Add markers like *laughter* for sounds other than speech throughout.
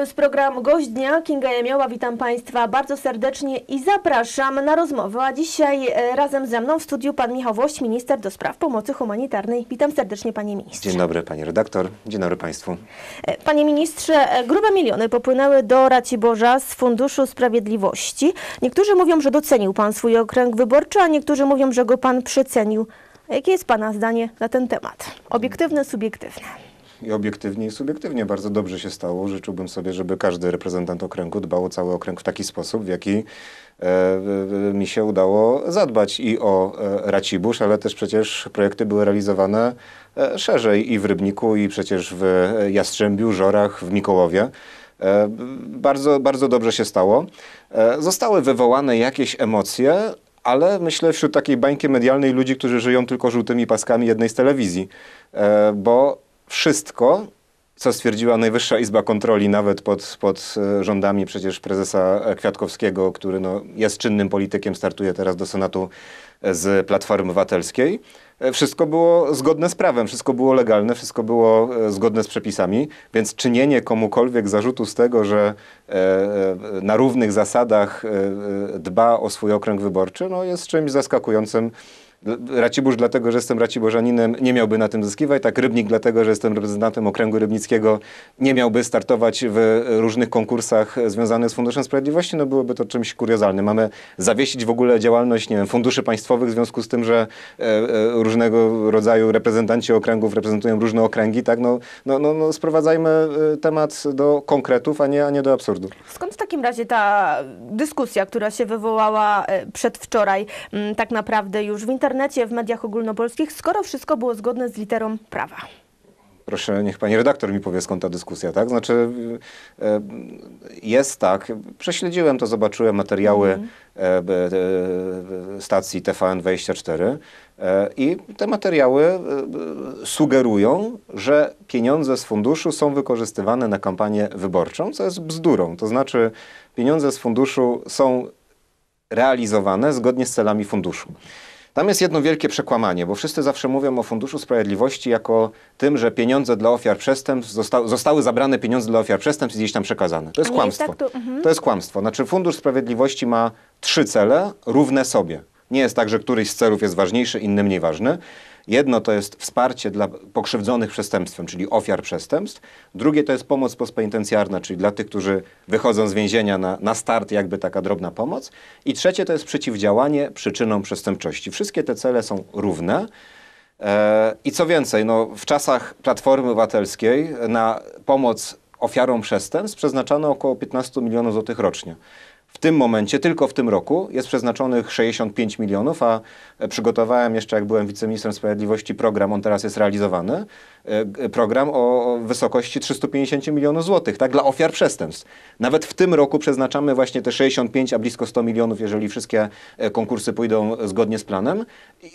To jest program Gość Dnia. Kinga Jemioła, witam Państwa bardzo serdecznie i zapraszam na rozmowę. A dzisiaj e, razem ze mną w studiu pan Michał Włość, minister do spraw pomocy humanitarnej. Witam serdecznie, panie ministrze. Dzień dobry, pani redaktor. Dzień dobry Państwu. E, panie ministrze, e, grube miliony popłynęły do Raciborza z Funduszu Sprawiedliwości. Niektórzy mówią, że docenił pan swój okręg wyborczy, a niektórzy mówią, że go pan przecenił. Jakie jest pana zdanie na ten temat? Obiektywne, subiektywne i obiektywnie i subiektywnie bardzo dobrze się stało. Życzyłbym sobie, żeby każdy reprezentant okręgu dbał o cały okręg w taki sposób, w jaki e, mi się udało zadbać i o e, Racibusz, ale też przecież projekty były realizowane e, szerzej i w Rybniku, i przecież w Jastrzębiu, Żorach, w Mikołowie. Bardzo, bardzo dobrze się stało. Zostały wywołane jakieś emocje, ale myślę wśród takiej bańki medialnej ludzi, którzy żyją tylko żółtymi paskami jednej z telewizji, bo wszystko, co stwierdziła Najwyższa Izba Kontroli, nawet pod, pod e, rządami przecież prezesa Kwiatkowskiego, który no, jest czynnym politykiem, startuje teraz do Senatu e, z Platformy Obywatelskiej. E, wszystko było zgodne z prawem, wszystko było legalne, wszystko było zgodne z przepisami, więc czynienie komukolwiek zarzutu z tego, że na równych zasadach dba o swój okręg wyborczy, no, jest czymś zaskakującym Racibórz dlatego, że jestem raciborzaninem, nie miałby na tym zyskiwać, tak Rybnik dlatego, że jestem reprezentantem okręgu rybnickiego, nie miałby startować w różnych konkursach związanych z Funduszem Sprawiedliwości, no byłoby to czymś kuriozalnym. Mamy zawiesić w ogóle działalność, nie wiem, funduszy państwowych w związku z tym, że e, e, różnego rodzaju reprezentanci okręgów reprezentują różne okręgi, tak? No, no, no, no sprowadzajmy e, temat do konkretów, a nie, a nie do absurdu. Skąd w takim razie ta dyskusja, która się wywołała e, przedwczoraj, mm, tak naprawdę już w internecie, internecie, w mediach ogólnopolskich, skoro wszystko było zgodne z literą prawa? proszę, niech pani redaktor mi powie, skąd ta dyskusja, tak? Znaczy, e, jest tak, prześledziłem to, zobaczyłem materiały mhm. e, e, stacji TVN24 i te materiały sugerują, że pieniądze z funduszu są wykorzystywane na kampanię wyborczą, co jest bzdurą. To znaczy, pieniądze z funduszu są realizowane zgodnie z celami funduszu. Tam jest jedno wielkie przekłamanie, bo wszyscy zawsze mówią o Funduszu Sprawiedliwości jako tym, że pieniądze dla ofiar przestępstw, zosta zostały zabrane pieniądze dla ofiar przestępstw i gdzieś tam przekazane. To jest kłamstwo. Tak to... Mhm. to jest kłamstwo. Znaczy Fundusz Sprawiedliwości ma trzy cele równe sobie. Nie jest tak, że któryś z celów jest ważniejszy, inny mniej ważny. Jedno to jest wsparcie dla pokrzywdzonych przestępstwem, czyli ofiar przestępstw. Drugie to jest pomoc pospenitencjarna, czyli dla tych, którzy wychodzą z więzienia na, na start, jakby taka drobna pomoc. I trzecie to jest przeciwdziałanie przyczynom przestępczości. Wszystkie te cele są równe. E, I co więcej, no, w czasach Platformy Obywatelskiej na pomoc ofiarom przestępstw przeznaczano około 15 milionów złotych rocznie. W tym momencie, tylko w tym roku, jest przeznaczonych 65 milionów, a e, przygotowałem jeszcze, jak byłem wiceministrem sprawiedliwości, program, on teraz jest realizowany, e, program o wysokości 350 milionów złotych, tak, dla ofiar przestępstw. Nawet w tym roku przeznaczamy właśnie te 65, a blisko 100 milionów, jeżeli wszystkie e, konkursy pójdą zgodnie z planem.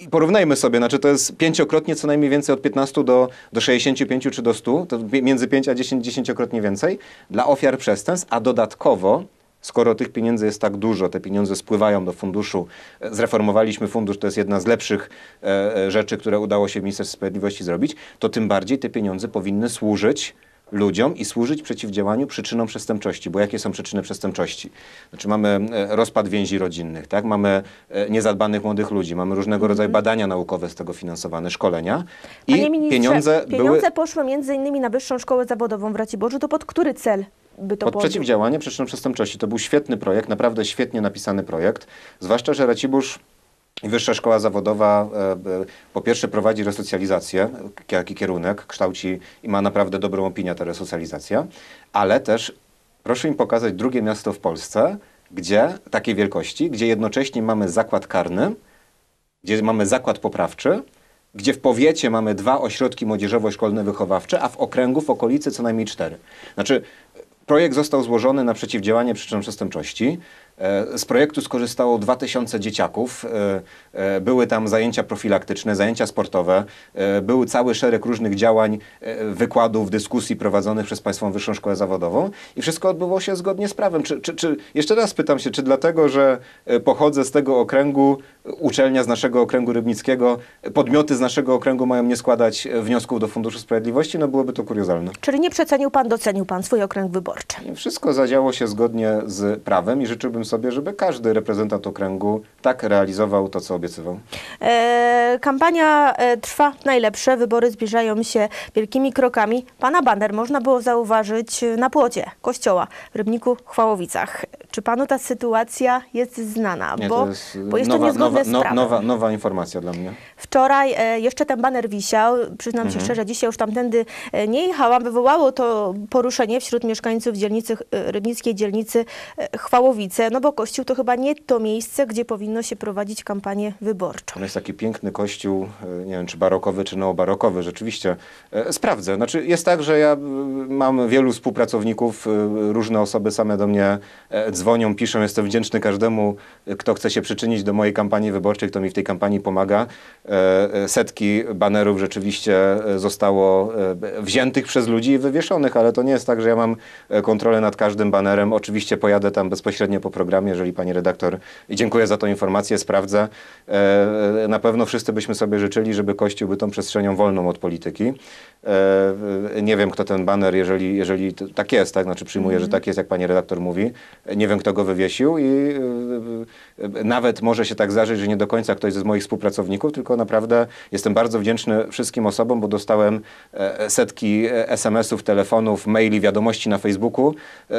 I porównajmy sobie, znaczy to jest pięciokrotnie co najmniej więcej od 15 do, do 65 czy do 100, to między 5 a 10, 10-krotnie więcej dla ofiar przestępstw, a dodatkowo skoro tych pieniędzy jest tak dużo, te pieniądze spływają do funduszu. E, zreformowaliśmy fundusz, to jest jedna z lepszych e, e rzeczy, które udało się Ministerstwu Sprawiedliwości zrobić, to tym bardziej te pieniądze powinny służyć ludziom i służyć przeciwdziałaniu przyczynom przestępczości. Bo jakie są przyczyny przestępczości? Znaczy mamy e, rozpad więzi rodzinnych, tak? mamy niezadbanych młodych ludzi, mamy różnego mhm. rodzaju badania naukowe z tego finansowane, szkolenia i Panie pieniądze, pieniądze były... poszły między innymi na Wyższą Szkołę Zawodową w Raciborzu. To pod który cel? by to Pod było... przeciwdziałanie przyczynom przestępczości. To był świetny projekt, naprawdę świetnie napisany projekt, zwłaszcza, że Racibusz Wyższa Szkoła Zawodowa e, e, po pierwsze prowadzi resocjalizację, jaki kierunek kształci i ma naprawdę dobrą opinię ta resocjalizacja, ale też proszę im pokazać drugie miasto w Polsce, gdzie takiej wielkości, gdzie jednocześnie mamy zakład karny, gdzie mamy zakład poprawczy, gdzie w powiecie mamy dwa ośrodki młodzieżowo-szkolne wychowawcze, a w okręgu w okolicy co najmniej cztery. Znaczy, Projekt został złożony na przeciwdziałanie przyczynom przestępczości. E, z projektu skorzystało 2000 dzieciaków. E, e, były tam zajęcia profilaktyczne, zajęcia sportowe, był cały szereg różnych działań, wykładów, dyskusji prowadzonych przez Państwową Wyższą Szkołę Zawodową i wszystko odbyło się zgodnie z prawem. Czy, czy, czy, jeszcze raz pytam się, czy dlatego, że pochodzę z tego okręgu, uczelnia z naszego okręgu rybnickiego, podmioty z naszego okręgu mają nie składać wniosków do Funduszu Sprawiedliwości? No byłoby to kuriozalne. Czyli nie przecenił Pan, docenił Pan swój okręg wyborczy. Wszystko zadziało się zgodnie z prawem i życzyłbym sobie, żeby każdy reprezentant okręgu tak realizował to, co obiecywał. E, kampania e, trwa najlepsze, wybory zbliżają się wielkimi krokami. Pana banner można było zauważyć na płocie kościoła w Rybniku Chwałowicach. Czy panu ta sytuacja jest znana? Nie, bo, to jest bo jest nowa, to niezgodne nowa, nowa, nowa, nowa informacja dla mnie. Wczoraj e, jeszcze ten baner wisiał. Przyznam mhm. się szczerze, dzisiaj już tamtędy e, nie jechałam. Wywołało to poruszenie wśród mieszkańców dzielnicy, rybnickiej dzielnicy Chwałowice. No no bo Kościół to chyba nie to miejsce, gdzie powinno się prowadzić kampanię wyborczą. To jest taki piękny kościół, e, nie wiem czy barokowy, czy neobarokowy, rzeczywiście. E, sprawdzę. Znaczy jest tak, że ja e, mam wielu współpracowników, różne osoby same do mnie dzwonią, piszą, jestem wdzięczny każdemu, kto chce się przyczynić do mojej kampanii wyborczej, kto mi w tej kampanii pomaga. Setki banerów rzeczywiście zostało wziętych przez ludzi i wywieszonych, ale to nie jest tak, że ja mam kontrolę nad każdym banerem. Oczywiście pojadę tam bezpośrednio po programie programie, jeżeli pani redaktor, i dziękuję za tą informację, sprawdza. E, e, na pewno wszyscy byśmy sobie życzyli, żeby Kościół był tą przestrzenią wolną od polityki. E, nie wiem, kto ten baner, jeżeli, jeżeli tak jest, tak? Znaczy przyjmuję, mm. że mhm. tak jest, jak pani redaktor mówi. Nie wiem, kto go wywiesił i nawet może się tak zdarzyć, że nie do końca ktoś z moich współpracowników, tylko naprawdę jestem bardzo wdzięczny wszystkim osobom, bo dostałem setki SMS-ów, telefonów, maili, wiadomości na Facebooku,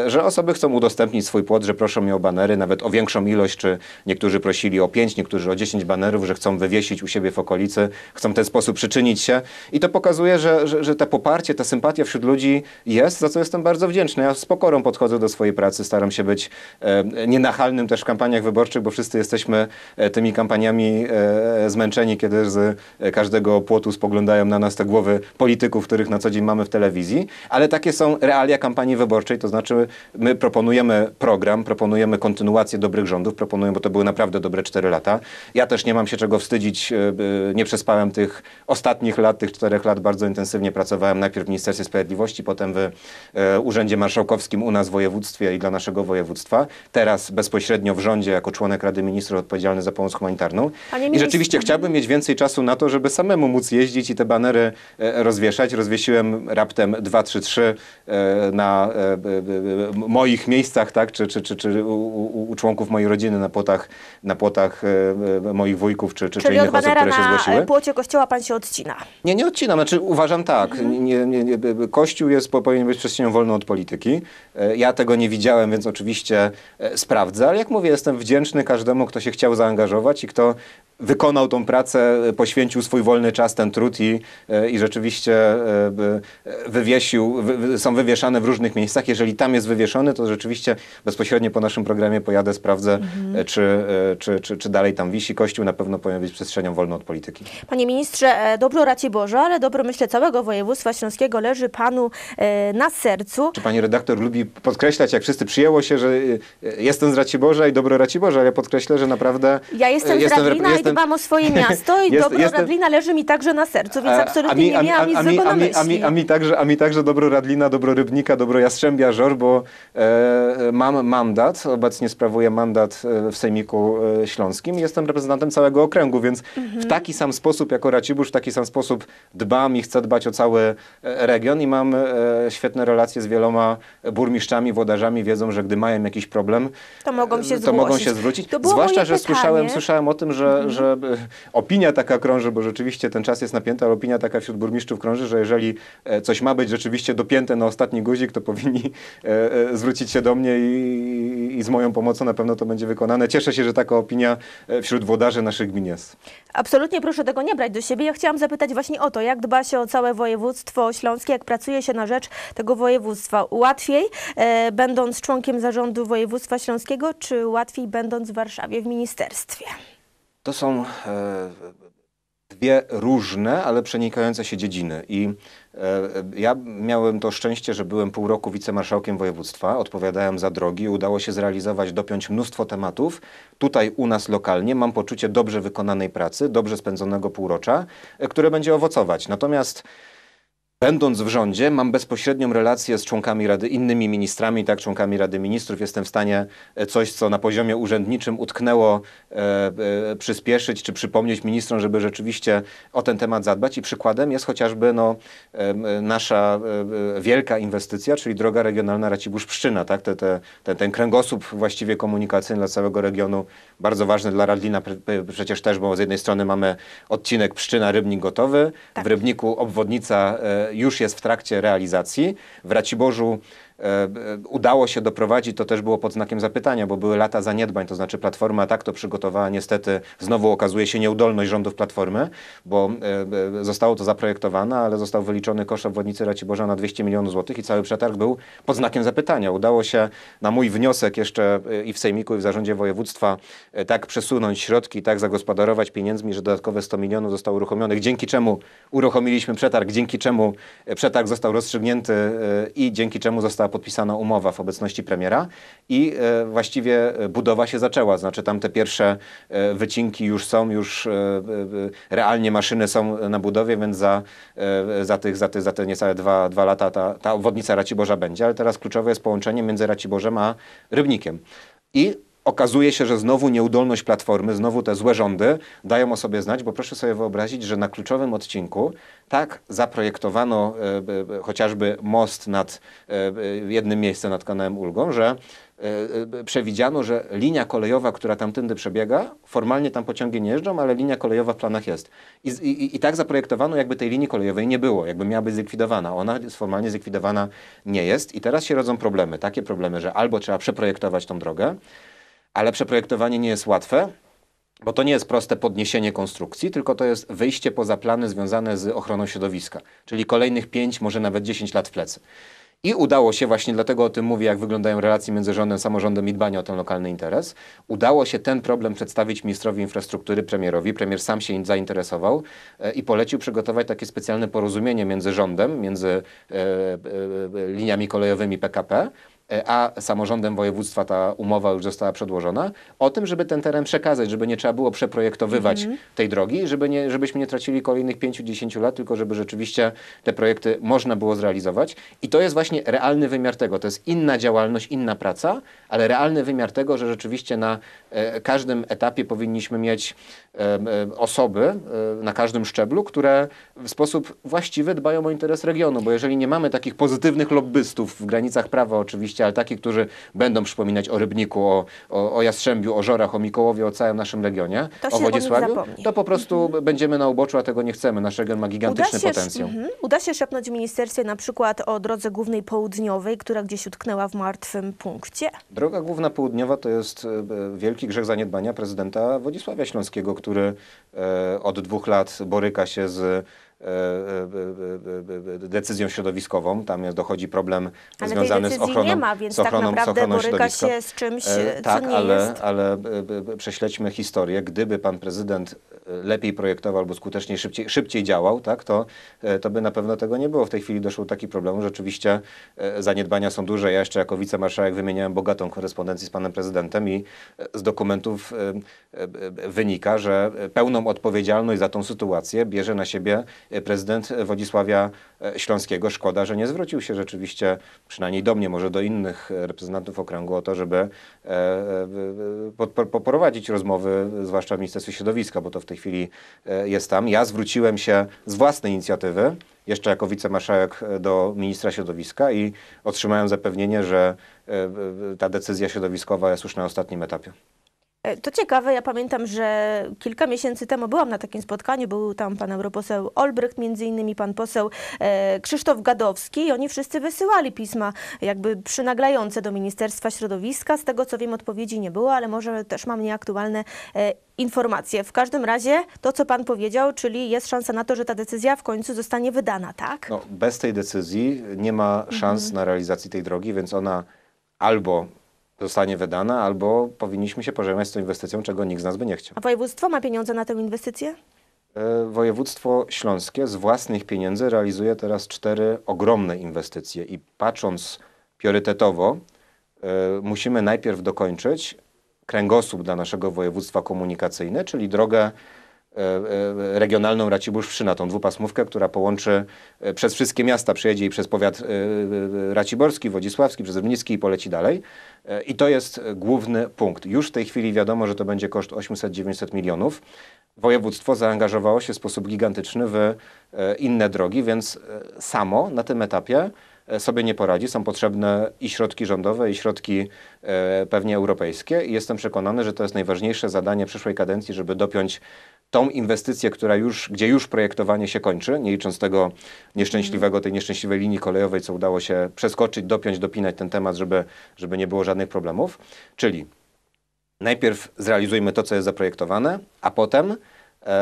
że osoby chcą udostępnić swój płot, że proszą mnie o baner banery, nawet o większą ilość, czy niektórzy prosili o 5, niektórzy o 10 banerów, że chcą wywiesić u siebie w okolicy, chcą w ten sposób przyczynić się. I to pokazuje, że, że, że to poparcie, ta sympatia wśród ludzi jest, za co jestem bardzo wdzięczny. Ja z pokorą podchodzę do swojej pracy, staram się być e, nienachalnym też w kampaniach wyborczych, bo wszyscy jesteśmy e, tymi kampaniami e, zmęczeni, kiedy z e, każdego płotu spoglądają na nas te głowy polityków, których na co dzień mamy w telewizji, ale takie są realia kampanii wyborczej, to znaczy my proponujemy program, proponujemy kontynuację dobrych rządów, proponują, bo to były naprawdę dobre 4 lata. Ja też nie mam się czego wstydzić, e, e, nie przespałem tych ostatnich lat, tych 4 lat bardzo intensywnie pracowałem najpierw w Ministerstwie Sprawiedliwości, potem w e, Urzędzie Marszałkowskim u nas w województwie i dla naszego województwa. Teraz bezpośrednio w rządzie jako członek Rady Ministrów odpowiedzialny za pomoc humanitarną. I rzeczywiście chciałbym mieć więcej czasu na to, żeby samemu móc jeździć i te banery rozwieszać. Rozwiesiłem raptem 2, 3, 3 na moich miejscach, tak, czy, czy, czy, czy u, u, członków mojej rodziny na płotach, na płotach e, e, moich wujków czy, czy, czy innych osób, które się zgłosiły. na płocie kościoła pan się odcina. Nie, nie odcinam. Znaczy uważam tak. Mhm. Nie, nie, nie, kościół jest, powinien być przestrzenią wolną od polityki. E, ja tego nie widziałem, więc oczywiście sprawdzę, ale jak mówię, jestem wdzięczny każdemu, kto się chciał zaangażować i kto wykonał tą pracę, poświęcił swój wolny czas, ten trud i, e, i rzeczywiście e, e, wywiesił, wy, są wywieszane w różnych miejscach. Jeżeli tam jest wywieszony, to rzeczywiście bezpośrednio po naszym programie pojadę, sprawdzę, mhm. czy, czy, czy, czy, dalej tam wisi kościół. Na pewno powinien być przestrzenią wolną od polityki. Panie ministrze, dobro raci Boże, ale dobro myślę całego województwa śląskiego leży panu na sercu. Czy pani redaktor lubi podkreślać, jak wszyscy przyjęło się, że jestem z raci Boże i dobro raci Boże, ale ja podkreślę, że naprawdę ja jestem, jestem, z jestem... dbam o swoje miasto i *laughs* jest, dobro jestem... Radlina leży mi także na sercu, więc absolutnie mi, nie miałam nic złego na myśli. A mi, także, a mi także dobro Radlina, dobro Rybnika, dobro Jastrzębia Żor, bo e, mam mandat, obecnie sprawuję mandat e, w Sejmiku e, Śląskim jestem reprezentantem całego okręgu, więc mhm. w taki sam sposób jako Racibórz, w taki sam sposób dbam i chcę dbać o cały e, region i mam e, świetne relacje z wieloma burmistrzami, włodarzami, wiedzą, że gdy mają jakiś problem, to mogą się, to mogą się zwrócić. Zwłaszcza, że słyszałem, słyszałem o tym, że, mhm że e, opinia taka krąży, bo rzeczywiście ten czas jest napięty, ale opinia taka wśród burmistrzów krąży, że jeżeli e, coś ma być rzeczywiście dopięte na ostatni guzik, to powinni e, zwrócić się do mnie i, i z moją pomocą na pewno to będzie wykonane. Cieszę się, że taka opinia wśród wodarzy naszych gmin jest. Absolutnie proszę tego nie brać do siebie. Ja chciałam zapytać właśnie o to, jak dba się o całe województwo śląskie, jak pracuje się na rzecz tego województwa. Łatwiej e, będąc członkiem zarządu województwa śląskiego, czy łatwiej będąc w Warszawie w ministerstwie? to są e, dwie różne, ale przenikające się dziedziny. I e, ja miałem to szczęście, że byłem pół roku wicemarszałkiem województwa, odpowiadałem za drogi, udało się zrealizować, dopiąć mnóstwo tematów. Tutaj u nas lokalnie mam poczucie dobrze wykonanej pracy, dobrze spędzonego półrocza, e, które będzie owocować. Natomiast Będąc w rządzie, mam bezpośrednią relację z członkami Rady, innymi ministrami, tak, członkami Rady Ministrów. Jestem w stanie e, coś, co na poziomie urzędniczym utknęło, e, e, przyspieszyć czy przypomnieć ministrom, żeby rzeczywiście o ten temat zadbać. I przykładem jest chociażby no, e, nasza e, wielka inwestycja, czyli droga regionalna Racibórz-Pszczyna. Tak? Te, te, ten, ten kręgosłup właściwie komunikacyjny dla całego regionu, bardzo ważny dla Radlina przecież też, bo z jednej strony mamy odcinek Pszczyna-Rybnik gotowy, tak. w Rybniku obwodnica e, już jest w trakcie realizacji. W Raciborzu E, e, udało się doprowadzić, to też było pod znakiem zapytania, bo były lata zaniedbań, to znaczy Platforma tak to przygotowała, niestety znowu okazuje się nieudolność rządów Platformy, bo e, zostało to zaprojektowane, ale został wyliczony koszt obwodnicy Raciborza na 200 milionów złotych i cały przetarg był pod znakiem zapytania. Udało się na mój wniosek jeszcze i w Sejmiku i w Zarządzie Województwa tak przesunąć środki, tak zagospodarować pieniędzmi, że dodatkowe 100 milionów zostało uruchomionych, dzięki czemu uruchomiliśmy przetarg, dzięki czemu przetarg został rozstrzygnięty i dzięki czemu został została podpisana umowa w obecności premiera i e, właściwie e, budowa się zaczęła. Znaczy tam te pierwsze e, wycinki już są, już realnie maszyny są na budowie, więc za, za, tych, za, za te niecałe dwa, dwa lata ta, ta obwodnica Raciborza będzie, ale teraz kluczowe jest połączenie między Raciborzem a Rybnikiem. I okazuje się, że znowu nieudolność platformy, znowu te złe rządy dają o sobie znać, bo proszę sobie wyobrazić, że na kluczowym odcinku tak zaprojektowano e, e, e, chociażby most nad jednym miejscem nad kanałem Ulgą, że przewidziano, że linia kolejowa, która tamtędy przebiega, formalnie tam pociągi nie jeżdżą, ale linia kolejowa w planach jest. I, i, I, tak zaprojektowano, jakby tej linii kolejowej nie było, jakby miała być zlikwidowana. Ona formalnie zlikwidowana nie jest i teraz się rodzą problemy. Takie problemy, że albo trzeba przeprojektować tą drogę, ale przeprojektowanie nie jest łatwe, bo to nie jest proste podniesienie konstrukcji, tylko to jest wyjście poza plany związane z ochroną środowiska, czyli kolejnych 5, może nawet 10 lat w plecy. I udało się, właśnie dlatego o tym mówię, jak wyglądają relacje między rządem, samorządem i dbanie o ten lokalny interes. Udało się ten problem przedstawić ministrowi infrastruktury, premierowi. Premier sam się zainteresował e, i polecił przygotować takie specjalne porozumienie między rządem, między e, e, liniami kolejowymi PKP, E, a samorządem województwa ta umowa już została przedłożona, o tym, żeby ten teren przekazać, żeby nie trzeba było przeprojektowywać mhm. tej drogi, żeby nie, żebyśmy nie tracili kolejnych 5-10 lat, tylko żeby rzeczywiście te projekty można było zrealizować. I to jest właśnie realny wymiar tego. To jest inna działalność, inna praca, ale realny wymiar tego, że rzeczywiście na e, każdym etapie powinniśmy mieć osoby na każdym szczeblu, które w sposób właściwy dbają o interes regionu, bo jeżeli nie mamy takich pozytywnych lobbystów w granicach prawa oczywiście, ale takich, którzy będą przypominać o Rybniku, o, o, o Jastrzębiu, o Żorach, o Mikołowie, o całym naszym regionie, to o Wodzisławiu, to po prostu mhm. będziemy na uboczu, a tego nie chcemy. Nasz region ma gigantyczny Uda potencjał. Mhm. Uda się szepnąć w ministerstwie na przykład o drodze głównej południowej, która gdzieś utknęła w martwym punkcie? Droga główna południowa to jest e, wielki grzech zaniedbania prezydenta Wodzisławia Śląskiego, który e, od dwóch lat boryka się z e, e, decyzją środowiskową. Tam dochodzi problem ale związany z ochroną, Ale nie ma, więc tak z ochroną, tak naprawdę boryka środowiska. się z czymś, tak, co nie ale, jest. ale prześledźmy historię. Gdyby pan prezydent lepiej projektował albo skuteczniej, szybciej, szybciej działał, tak, to, e, to by na pewno tego nie było. W tej chwili doszło do takich problemów. Rzeczywiście e, zaniedbania są duże. Ja jeszcze jako wicemarszałek wymieniałem bogatą korespondencję z panem prezydentem i e, z dokumentów wynika, że pełną odpowiedzialność za tą sytuację bierze na siebie prezydent Władysławia E, śląskiego. Szkoda, że nie zwrócił się rzeczywiście, przynajmniej do mnie, może do innych reprezentantów okręgu, o to, żeby e, e, poprowadzić rozmowy, zwłaszcza w Ministerstwie Środowiska, bo to w tej chwili jest tam. Ja zwróciłem się z własnej inicjatywy, jeszcze jako wicemarszałek do ministra środowiska i otrzymałem zapewnienie, że ta decyzja środowiskowa jest już na ostatnim etapie. E, to ciekawe, ja pamiętam, że kilka miesięcy temu byłam na takim spotkaniu, był tam pan europoseł Olbrycht, między innymi pan poseł e, Krzysztof Gadowski i oni wszyscy wysyłali pisma jakby przynaglające do Ministerstwa Środowiska. Z tego co wiem odpowiedzi nie było, ale może też mam nieaktualne e, informacje. W każdym razie to, co pan powiedział, czyli jest szansa na to, że ta decyzja w końcu zostanie wydana, tak? No, bez tej decyzji nie ma szans mhm. na realizację tej drogi, więc ona albo zostanie wydana, albo powinniśmy się pożegnać z tą inwestycją, czego nikt z nas by nie chciał. A województwo ma pieniądze na tę inwestycję? E, województwo Śląskie z własnych pieniędzy realizuje teraz cztery ogromne inwestycje i patrząc priorytetowo, e, musimy najpierw dokończyć kręgosłup dla naszego województwa komunikacyjne, czyli drogę E, e, regionalną Raciborz-Wszyna, tą dwupasmówkę, która połączy e, przez wszystkie miasta, przejedzie i przez powiat raciborski, wodzisławski, przez Rybnicki i poleci dalej. I to jest główny punkt. Już w tej chwili wiadomo, że to będzie koszt 800-900 milionów. Województwo zaangażowało się w sposób gigantyczny w inne drogi, więc samo na tym etapie sobie nie poradzi. Są potrzebne i środki rządowe, i środki pewnie europejskie. I jestem przekonany, że to jest najważniejsze zadanie przyszłej kadencji, żeby dopiąć tą inwestycję, która już, gdzie już projektowanie się kończy, nie licząc tego nieszczęśliwego, tej nieszczęśliwej linii kolejowej, co udało się przeskoczyć, dopiąć, dopinać ten temat, żeby, żeby nie było żadnych problemów. Czyli najpierw zrealizujmy to, co jest zaprojektowane, a potem e, e, e,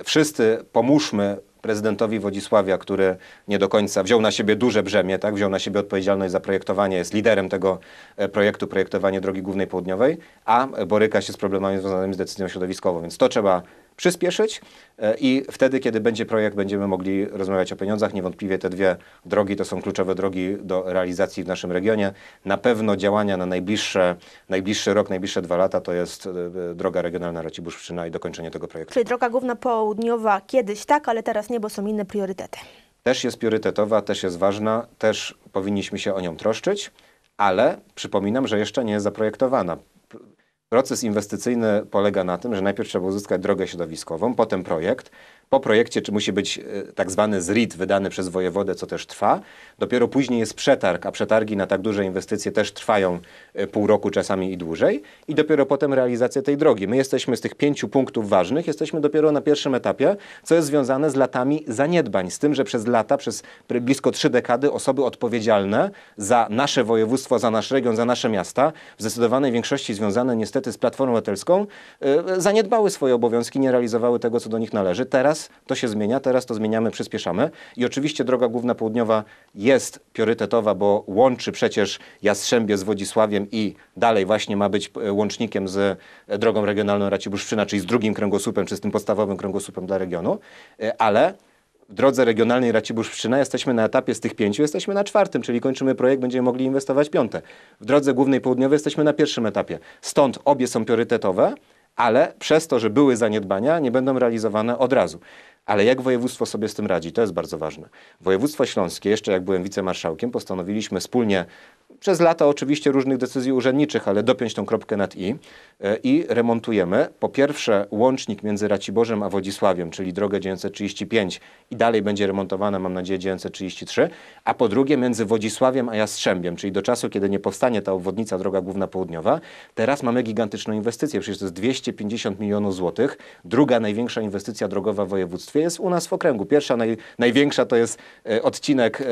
e wszyscy pomóżmy prezydentowi Wodzisławia, który nie do końca wziął na siebie duże brzemię, tak? wziął na siebie odpowiedzialność za projektowanie, jest liderem tego e, projektu, projektowanie drogi głównej południowej, a boryka się z problemami związanymi z decyzją środowiskową. Więc to trzeba przyspieszyć e, i wtedy, kiedy będzie projekt, będziemy mogli rozmawiać o pieniądzach. Niewątpliwie te dwie drogi to są kluczowe drogi do realizacji w naszym regionie. Na pewno działania na najbliższe, najbliższy rok, najbliższe dwa lata to jest e, droga regionalna Racibórz-Pszczyna i dokończenie tego projektu. Czyli droga główna południowa kiedyś tak, ale teraz nie obecnie, bo są inne priorytety. Też jest priorytetowa, też jest ważna, też powinniśmy się o nią troszczyć, ale przypominam, że jeszcze nie jest zaprojektowana. Proces inwestycyjny polega na tym, że najpierw trzeba uzyskać drogę środowiskową, potem projekt. Po projekcie czy musi być e, tak zwany ZRIT wydany przez wojewodę, co też trwa. Dopiero później jest przetarg, a przetargi na tak duże inwestycje też trwają E, pół roku czasami i dłużej i dopiero potem realizację tej drogi. My jesteśmy z tych pięciu punktów ważnych, jesteśmy dopiero na pierwszym etapie, co jest związane z latami zaniedbań, z tym, że przez lata, przez blisko trzy dekady osoby odpowiedzialne za nasze województwo, za nasz region, za nasze miasta, w zdecydowanej większości związane niestety z Platformą Obywatelską, e, zaniedbały swoje obowiązki, nie realizowały tego, co do nich należy. Teraz to się zmienia, teraz to zmieniamy, przyspieszamy i oczywiście droga główna południowa jest priorytetowa, bo łączy przecież Jastrzębie z Wodzisławiem i dalej właśnie ma być e, łącznikiem z e, drogą regionalną Raciborszczyna, czyli z drugim kręgosłupem, czy z tym podstawowym kręgosłupem dla regionu, e, ale w drodze regionalnej Raciborz-Pszczyna jesteśmy na etapie z tych pięciu, jesteśmy na czwartym, czyli kończymy projekt, będziemy mogli inwestować piąte. W drodze głównej południowej jesteśmy na pierwszym etapie. Stąd obie są priorytetowe, ale przez to, że były zaniedbania, nie będą realizowane od razu. Ale jak województwo sobie z tym radzi? To jest bardzo ważne. Województwo Śląskie, jeszcze jak byłem wicemarszałkiem, postanowiliśmy wspólnie przez lata oczywiście różnych decyzji urzędniczych, ale dopiąć tą kropkę nad i e, i remontujemy po pierwsze łącznik między Racibożem a Wodzisławiem, czyli drogę 935 i dalej będzie remontowana, mam nadzieję, 933, a po drugie między Wodzisławiem a Jastrzębiem, czyli do czasu, kiedy nie powstanie ta obwodnica droga główna południowa. Teraz mamy gigantyczną inwestycję, przecież to jest 250 milionów złotych. Druga największa inwestycja drogowa w województwie jest u nas w okręgu. Pierwsza, naj, największa to jest e, odcinek, e,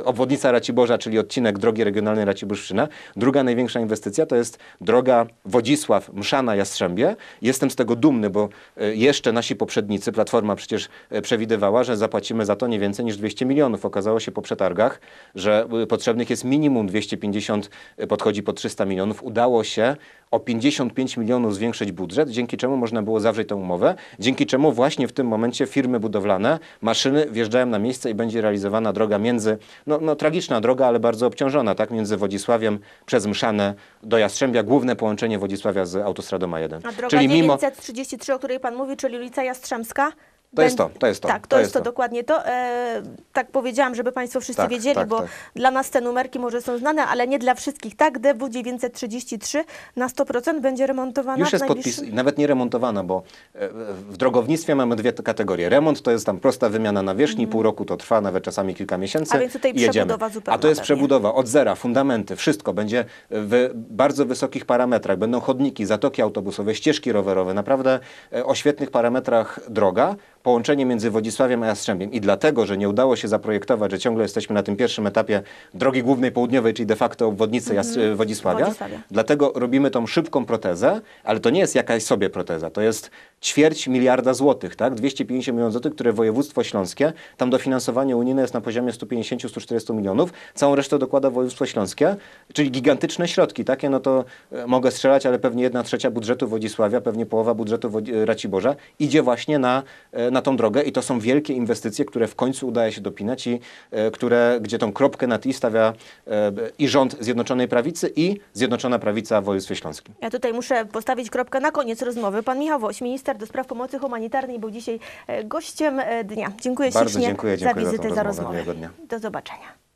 e, obwodnica Raciborza, czyli odcinek drogi regionalnej Regionalnej Raciborszczyna. Druga największa inwestycja to jest droga Wodzisław-Mszana-Jastrzębie. Jestem z tego dumny, bo e, jeszcze nasi poprzednicy, Platforma przecież e, przewidywała, że zapłacimy za to nie więcej niż 200 milionów. Okazało się po przetargach, że e, potrzebnych jest minimum 250, podchodzi po 300 milionów. Udało się o 55 milionów zwiększyć budżet, dzięki czemu można było zawrzeć tę umowę, dzięki czemu właśnie w tym momencie firmy budowlane, maszyny wjeżdżają na miejsce i będzie realizowana droga między, no, no tragiczna droga, ale bardzo obciążona, tak? tak, między Wodzisławiem przez Mszanę do Jastrzębia, główne połączenie Wodzisławia z autostradą A1. A droga czyli mimo 933, o której Pan mówi, czyli ulica Jastrzębska, to jest to, to jest to. Tak, to, to jest to, dokładnie to. E, tak powiedziałam, żeby Państwo wszyscy tak, wiedzieli, tak, bo tak. dla nas te numerki może są znane, ale nie dla wszystkich. Tak, DW 933 na 100% będzie remontowana. Już jest podpis, nawet nie remontowana, bo e, w drogownictwie mamy dwie kategorie. Remont to jest tam prosta wymiana nawierzchni, mm. pół roku to trwa, nawet czasami kilka miesięcy. A więc tutaj przebudowa zupełnie. A to jest przebudowa od zera, fundamenty, wszystko będzie w bardzo wysokich parametrach. Będą chodniki, zatoki autobusowe, ścieżki rowerowe, naprawdę e, o świetnych parametrach droga połączenie między Wodzisławiem a Jastrzębiem. I dlatego, że nie udało się zaprojektować, że ciągle jesteśmy na tym pierwszym etapie drogi głównej południowej, czyli de facto obwodnicy mm -hmm. Wodzisławia, Wodzisławia, dlatego robimy tą szybką protezę, ale to nie jest jakaś sobie proteza, to jest ćwierć miliarda złotych, tak? 250 milionów złotych, które województwo śląskie, tam dofinansowanie unijne jest na poziomie 150-140 milionów, całą resztę dokłada województwo śląskie, czyli gigantyczne środki, takie no to e, mogę strzelać, ale pewnie jedna trzecia budżetu Wodzisławia, pewnie połowa budżetu Raciborza idzie właśnie na, e, na na tą drogę i to są wielkie inwestycje, które w końcu udaje się dopinać i e, które, gdzie tą kropkę na i stawia e, i rząd Zjednoczonej Prawicy i Zjednoczona Prawica w województwie śląskim. Ja tutaj muszę postawić kropkę na koniec rozmowy. Pan Michał Woś, minister do spraw pomocy humanitarnej był dzisiaj e, gościem dnia. Dziękuję Bardzo ślicznie dziękuję, dziękuję za wizytę, za, za rozmowę. Do zobaczenia.